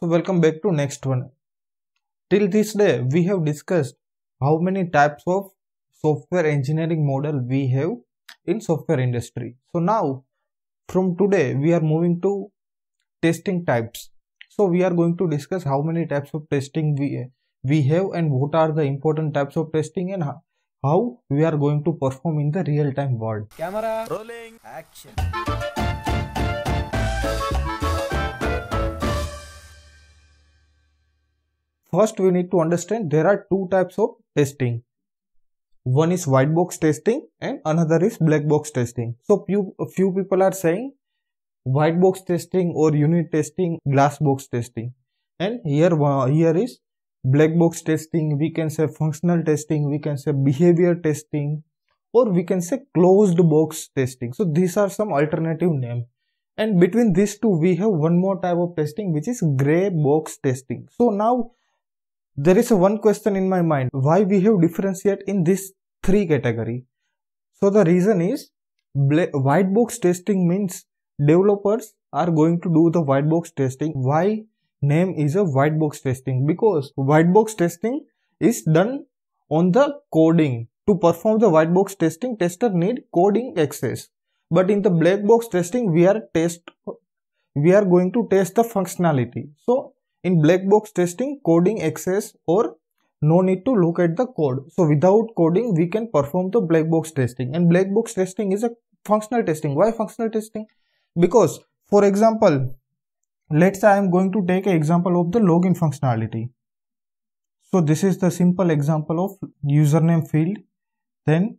So welcome back to next one. Till this day we have discussed how many types of software engineering model we have in software industry. So now from today we are moving to testing types. So we are going to discuss how many types of testing we, we have and what are the important types of testing and how, how we are going to perform in the real time world. Camera rolling action. First, we need to understand there are two types of testing. One is white box testing and another is black box testing. So few, few people are saying white box testing or unit testing, glass box testing. And here, here is black box testing, we can say functional testing, we can say behavior testing, or we can say closed box testing. So these are some alternative name. And between these two, we have one more type of testing, which is gray box testing. So now there is one question in my mind why we have differentiate in this three category. So the reason is white box testing means developers are going to do the white box testing. Why name is a white box testing? Because white box testing is done on the coding. To perform the white box testing, tester need coding access. But in the black box testing, we are test we are going to test the functionality. So in black box testing, coding access or no need to look at the code. So without coding, we can perform the black box testing. And black box testing is a functional testing. Why functional testing? Because for example, let's say I am going to take an example of the login functionality. So this is the simple example of username field, then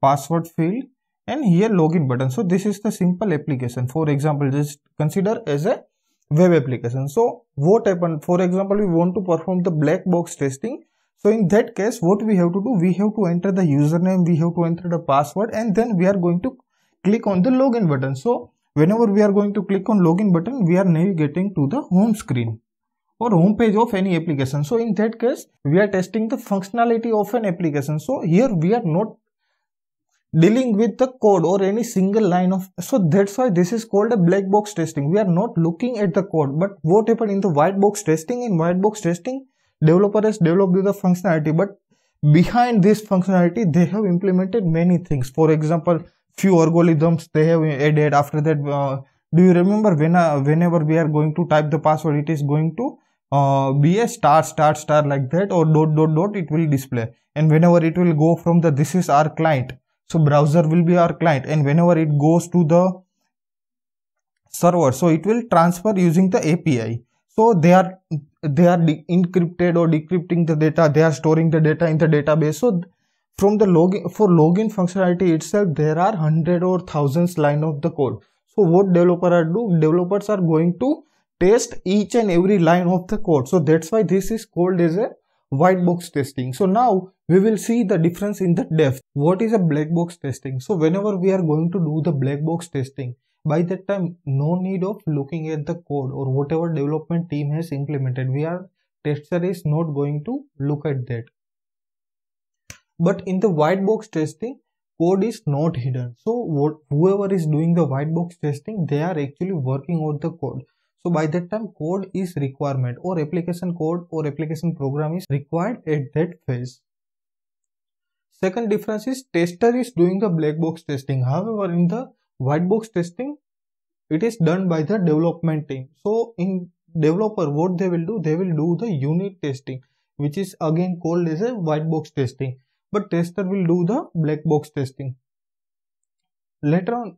password field and here login button. So this is the simple application. For example, just consider as a web application so what happened for example we want to perform the black box testing so in that case what we have to do we have to enter the username we have to enter the password and then we are going to click on the login button so whenever we are going to click on login button we are navigating to the home screen or home page of any application so in that case we are testing the functionality of an application so here we are not dealing with the code or any single line of so that's why this is called a black box testing we are not looking at the code but what happened in the white box testing in white box testing developer has developed the functionality but behind this functionality they have implemented many things for example few algorithms they have added after that uh, do you remember when uh, whenever we are going to type the password it is going to uh, be a star star star like that or dot dot dot it will display and whenever it will go from the this is our client so browser will be our client and whenever it goes to the server so it will transfer using the api so they are they are encrypted or decrypting the data they are storing the data in the database so from the login for login functionality itself there are hundred or thousands line of the code so what developer are do developers are going to test each and every line of the code so that's why this is called as a white box testing. So now we will see the difference in the depth. What is a black box testing? So whenever we are going to do the black box testing, by that time no need of looking at the code or whatever development team has implemented. We are tester is not going to look at that. But in the white box testing, code is not hidden. So what, whoever is doing the white box testing, they are actually working on the code. So by that time code is requirement or application code or application program is required at that phase. Second difference is tester is doing the black box testing. However, in the white box testing, it is done by the development team. So in developer, what they will do, they will do the unit testing, which is again called as a white box testing. But tester will do the black box testing. Later on,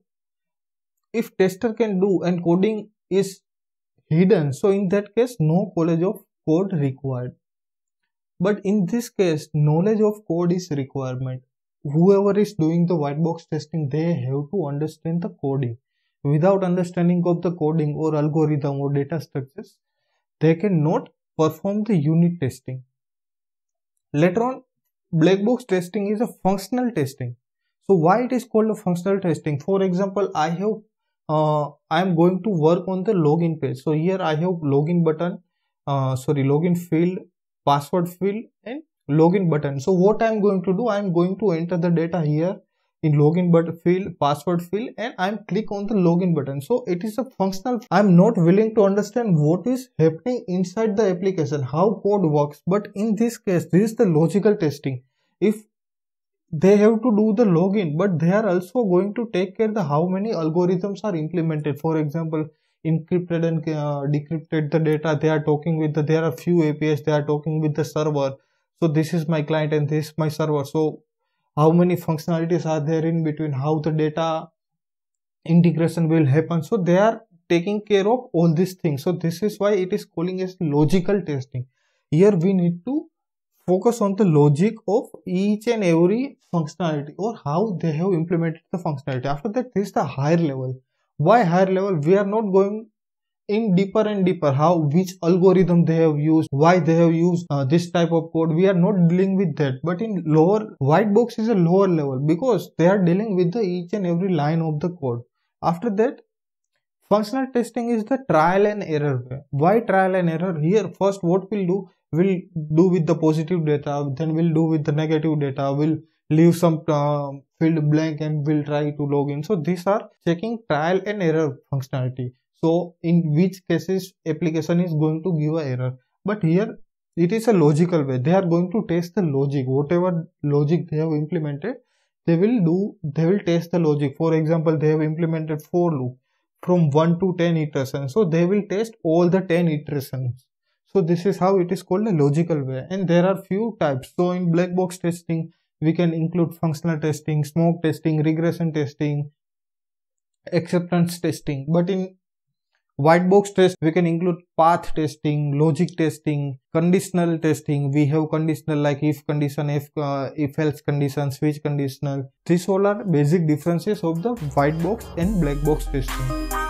if tester can do and coding is hidden so in that case no knowledge of code required but in this case knowledge of code is requirement whoever is doing the white box testing they have to understand the coding without understanding of the coding or algorithm or data structures they cannot perform the unit testing later on black box testing is a functional testing so why it is called a functional testing for example i have uh, I am going to work on the login page. So here I have login button, uh, sorry, login field, password field and login button. So what I am going to do, I am going to enter the data here in login but field, password field and I am click on the login button. So it is a functional, I am not willing to understand what is happening inside the application, how code works. But in this case, this is the logical testing. If they have to do the login but they are also going to take care the how many algorithms are implemented for example encrypted and uh, decrypted the data they are talking with the, there are few apis they are talking with the server so this is my client and this is my server so how many functionalities are there in between how the data integration will happen so they are taking care of all these things so this is why it is calling as logical testing here we need to focus on the logic of each and every functionality or how they have implemented the functionality. After that, there's the higher level. Why higher level? We are not going in deeper and deeper how which algorithm they have used why they have used uh, this type of code we are not dealing with that but in lower white box is a lower level because they are dealing with the each and every line of the code after that functional testing is the trial and error why trial and error here first what we'll do will do with the positive data then we'll do with the negative data we'll leave some uh, field blank and we'll try to log in so these are checking trial and error functionality so in which cases application is going to give a error but here it is a logical way they are going to test the logic whatever logic they have implemented they will do they will test the logic for example they have implemented for loop from 1 to 10 iterations so they will test all the 10 iterations so this is how it is called a logical way and there are few types so in black box testing we can include functional testing smoke testing regression testing acceptance testing but in white box test we can include path testing logic testing conditional testing we have conditional like if condition if uh, if else condition switch conditional these all are basic differences of the white box and black box testing